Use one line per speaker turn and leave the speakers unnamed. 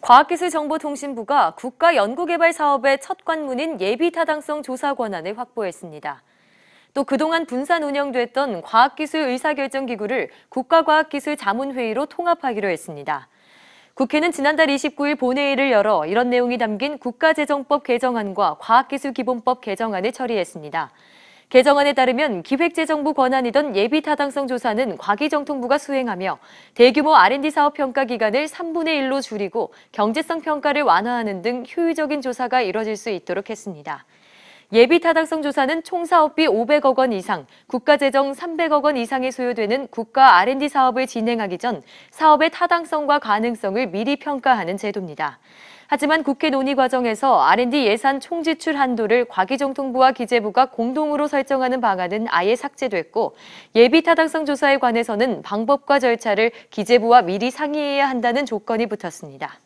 과학기술정보통신부가 국가연구개발 사업의 첫 관문인 예비타당성 조사 권한을 확보했습니다. 또 그동안 분산 운영됐던 과학기술 의사결정기구를 국가과학기술자문회의로 통합하기로 했습니다. 국회는 지난달 29일 본회의를 열어 이런 내용이 담긴 국가재정법 개정안과 과학기술기본법 개정안을 처리했습니다. 개정안에 따르면 기획재정부 권한이던 예비타당성 조사는 과기정통부가 수행하며 대규모 R&D 사업 평가 기간을 3분의 1로 줄이고 경제성 평가를 완화하는 등 효율적인 조사가 이뤄질 수 있도록 했습니다. 예비 타당성 조사는 총 사업비 500억 원 이상, 국가 재정 300억 원 이상이 소요되는 국가 R&D 사업을 진행하기 전 사업의 타당성과 가능성을 미리 평가하는 제도입니다. 하지만 국회 논의 과정에서 R&D 예산 총지출 한도를 과기정통부와 기재부가 공동으로 설정하는 방안은 아예 삭제됐고 예비 타당성 조사에 관해서는 방법과 절차를 기재부와 미리 상의해야 한다는 조건이 붙었습니다.